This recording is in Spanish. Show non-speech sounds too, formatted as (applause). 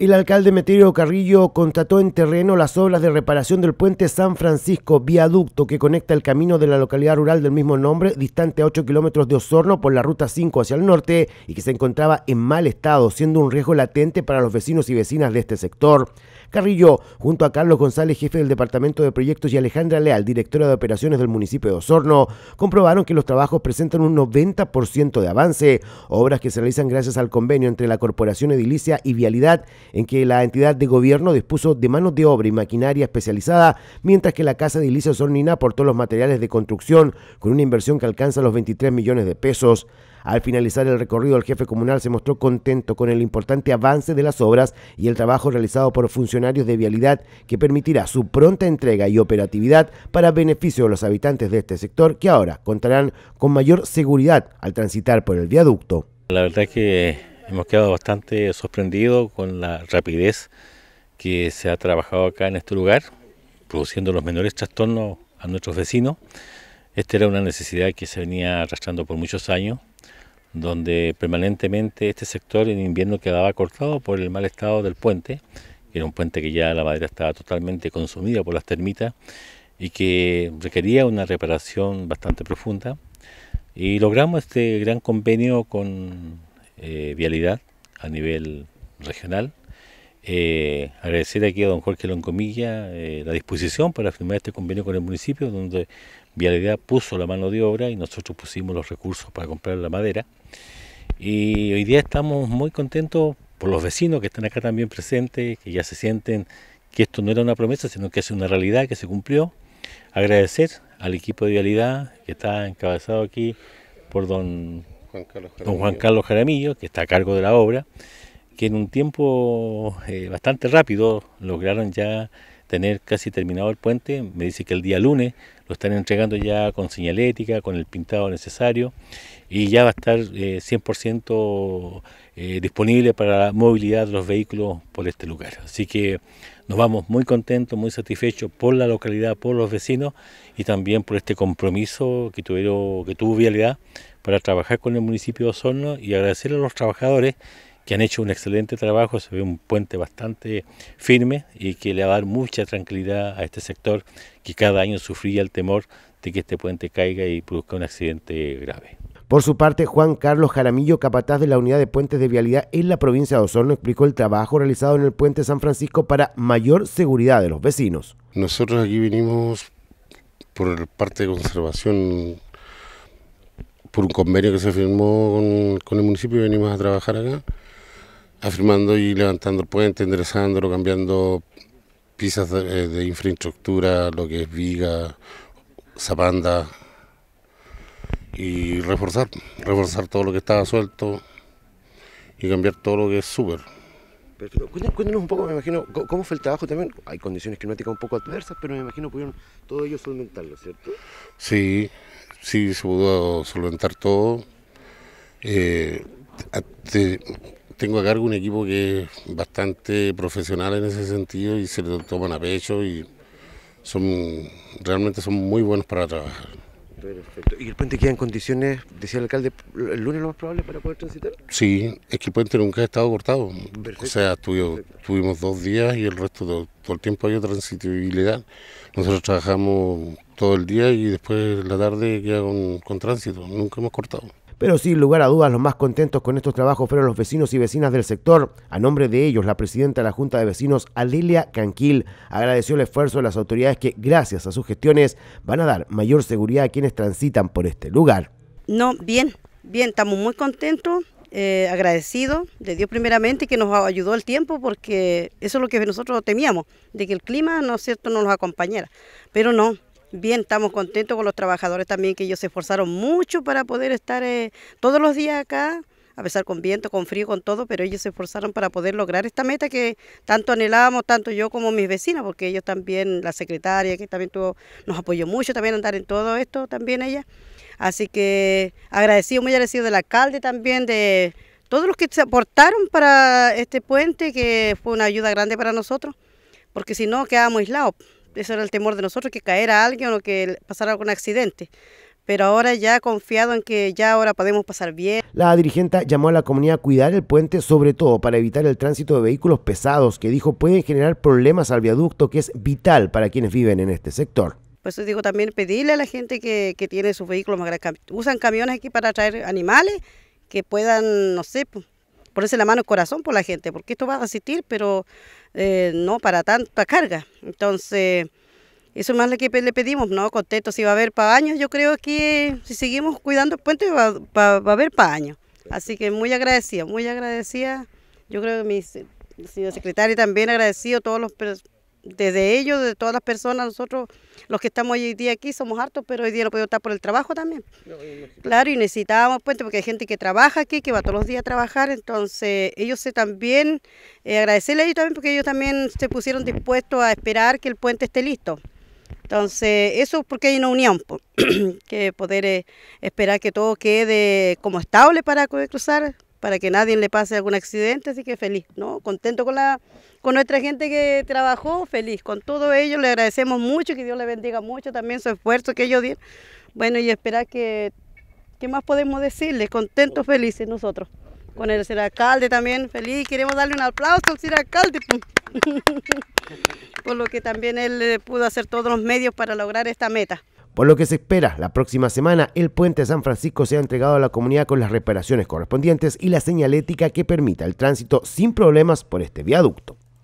El alcalde Metirio Carrillo contrató en terreno las obras de reparación del puente San Francisco, viaducto que conecta el camino de la localidad rural del mismo nombre, distante a 8 kilómetros de Osorno por la ruta 5 hacia el norte y que se encontraba en mal estado, siendo un riesgo latente para los vecinos y vecinas de este sector. Carrillo, junto a Carlos González, jefe del Departamento de Proyectos, y Alejandra Leal, directora de operaciones del municipio de Osorno, comprobaron que los trabajos presentan un 90% de avance, obras que se realizan gracias al convenio entre la Corporación Edilicia y Vialidad en que la entidad de gobierno dispuso de manos de obra y maquinaria especializada, mientras que la Casa de ilicia Sornina aportó los materiales de construcción con una inversión que alcanza los 23 millones de pesos. Al finalizar el recorrido, el jefe comunal se mostró contento con el importante avance de las obras y el trabajo realizado por funcionarios de vialidad que permitirá su pronta entrega y operatividad para beneficio de los habitantes de este sector que ahora contarán con mayor seguridad al transitar por el viaducto. La verdad es que Hemos quedado bastante sorprendidos con la rapidez que se ha trabajado acá en este lugar, produciendo los menores trastornos a nuestros vecinos. Esta era una necesidad que se venía arrastrando por muchos años, donde permanentemente este sector en invierno quedaba cortado por el mal estado del puente, que era un puente que ya la madera estaba totalmente consumida por las termitas y que requería una reparación bastante profunda. Y logramos este gran convenio con eh, vialidad a nivel regional. Eh, agradecer aquí a don Jorge Loncomilla eh, la disposición para firmar este convenio con el municipio, donde Vialidad puso la mano de obra y nosotros pusimos los recursos para comprar la madera. Y hoy día estamos muy contentos por los vecinos que están acá también presentes, que ya se sienten que esto no era una promesa, sino que es una realidad que se cumplió. Agradecer al equipo de Vialidad que está encabezado aquí por don don Juan Carlos Jaramillo que está a cargo de la obra, que en un tiempo eh, bastante rápido lograron ya tener casi terminado el puente. Me dice que el día lunes lo están entregando ya con señalética, con el pintado necesario y ya va a estar 100% eh, eh, disponible para la movilidad de los vehículos por este lugar. Así que nos vamos muy contentos, muy satisfechos por la localidad, por los vecinos y también por este compromiso que, tuvieron, que tuvo Vialidad para trabajar con el municipio de Osorno y agradecer a los trabajadores que han hecho un excelente trabajo, se ve un puente bastante firme y que le va a dar mucha tranquilidad a este sector que cada año sufría el temor de que este puente caiga y produzca un accidente grave. Por su parte, Juan Carlos Jaramillo, capataz de la Unidad de Puentes de Vialidad en la provincia de Osorno, explicó el trabajo realizado en el puente San Francisco para mayor seguridad de los vecinos. Nosotros aquí vinimos por parte de conservación por un convenio que se firmó con, el municipio, venimos a trabajar acá, afirmando y levantando el puente, enderezándolo, cambiando piezas eh, de, infraestructura, lo que es viga, zapanda, y reforzar, reforzar todo lo que estaba suelto y cambiar todo lo que es súper. Cuéntanos un poco, me imagino, cómo fue el trabajo también. Hay condiciones climáticas un poco adversas, pero me imagino pudieron todo ello solventarlo, ¿cierto? Sí, sí se pudo solventar todo. Eh, tengo a cargo un equipo que es bastante profesional en ese sentido y se lo toman a pecho y son realmente son muy buenos para trabajar. Perfecto. ¿Y el puente queda en condiciones, decía el alcalde, el lunes lo más probable para poder transitar? Sí, es que el puente nunca ha estado cortado. o sea, tuvimos dos días y el resto, todo, el tiempo hay transitibilidad. Nosotros trabajamos todo el día y después la tarde queda con, tránsito. Nunca hemos cortado pero sin lugar a dudas los más contentos con estos trabajos fueron los vecinos y vecinas del sector. A nombre de ellos, la presidenta de la Junta de Vecinos, Alilia Canquil, agradeció el esfuerzo de las autoridades que, gracias a sus gestiones, van a dar mayor seguridad a quienes transitan por este lugar. No, bien, bien, estamos muy contentos. Eh, agradecidos de Dios primeramente que nos ayudó el tiempo porque eso es lo que nosotros temíamos, de que el clima, ¿no cierto?, no nos acompañara. Pero no, bien, estamos contentos con los trabajadores también, que ellos se esforzaron mucho para poder estar eh, todos los días acá, a pesar con viento, con frío, con todo, pero ellos se esforzaron para poder lograr esta meta que tanto anhelábamos, tanto yo como mis vecinas, porque ellos también, la secretaria que también tuvo, nos apoyó mucho también andar en todo esto, también ella. Así que agradecido, muy agradecido del alcalde también, de todos los que se aportaron para este puente, que fue una ayuda grande para nosotros, porque si no quedábamos aislados. Eso era el temor de nosotros, que caera alguien o que pasara algún accidente pero ahora ya confiado en que ya ahora podemos pasar bien. La dirigente llamó a la comunidad a cuidar el puente, sobre todo para evitar el tránsito de vehículos pesados, que dijo pueden generar problemas al viaducto, que es vital para quienes viven en este sector. Pues eso digo también pedirle a la gente que, que tiene sus vehículos más grandes, usan camiones aquí para traer animales, que puedan, no sé, ponerse la mano el corazón por la gente, porque esto va a asistir, pero eh, no para tanta carga. Entonces, eso es más lo que le pedimos, ¿no? Contento, si va a haber para años, yo creo que si seguimos cuidando el puente va, va, a haber para años. Así que muy agradecida, muy agradecida. Yo creo que mi señor secretario también agradecido a todos los desde ellos, de todas las personas, nosotros los que estamos hoy día aquí somos hartos, pero hoy día no podemos estar por el trabajo también. claro, y necesitábamos puente porque hay gente que trabaja aquí, que va todos los días a trabajar, entonces ellos se también, eh, agradecerle a ellos también porque ellos también se pusieron dispuestos a esperar que el puente esté listo. Entonces, eso es porque hay una unión, (clears throat) que poder eh, esperar que todo quede como estable para cruzar para que nadie le pase algún accidente, así que feliz, ¿no? Contento con la con nuestra gente que trabajó, feliz. Con todo ello le agradecemos mucho, que Dios le bendiga mucho también su esfuerzo que ellos dieron. Bueno, y esperar que, ¿qué más podemos decirles? Contentos, felices nosotros. Con el señor alcalde también, feliz. Queremos darle un aplauso al señor alcalde. (laughs) Por lo que también él eh, pudo hacer todos los medios para lograr esta meta. Por lo que se espera, la próxima semana el puente de San Francisco sea entregado a la comunidad con las reparaciones correspondientes y la señalética que permita el tránsito sin problemas por este viaducto.